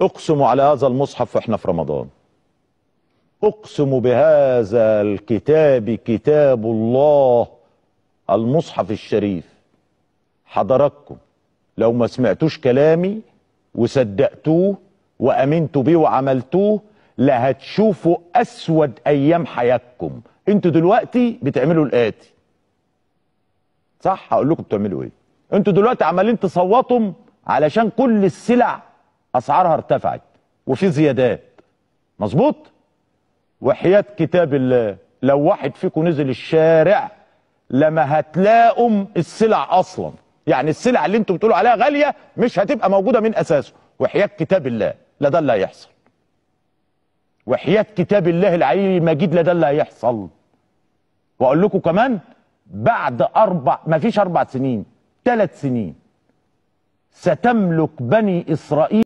اقسم على هذا المصحف واحنا في رمضان اقسم بهذا الكتاب كتاب الله المصحف الشريف حضراتكم لو ما سمعتوش كلامي وصدقتوه وامنتوا بيه وعملتوه لا هتشوفوا اسود ايام حياتكم انتوا دلوقتي بتعملوا الاتي صح هقول لكم بتعملوا ايه انتوا دلوقتي عمالين تصوتم علشان كل السلع اسعارها ارتفعت وفي زيادات مظبوط وحياة كتاب الله لو واحد فيكم نزل الشارع لما هتلاقوا السلع اصلا يعني السلع اللي انتم بتقولوا عليها غاليه مش هتبقى موجوده من اساسه وحياه كتاب الله لا ده اللي هيحصل وحياه كتاب الله العلي المجيد لا ده اللي هيحصل واقول لكم كمان بعد اربع ما فيش اربع سنين ثلاث سنين ستملك بني اسرائيل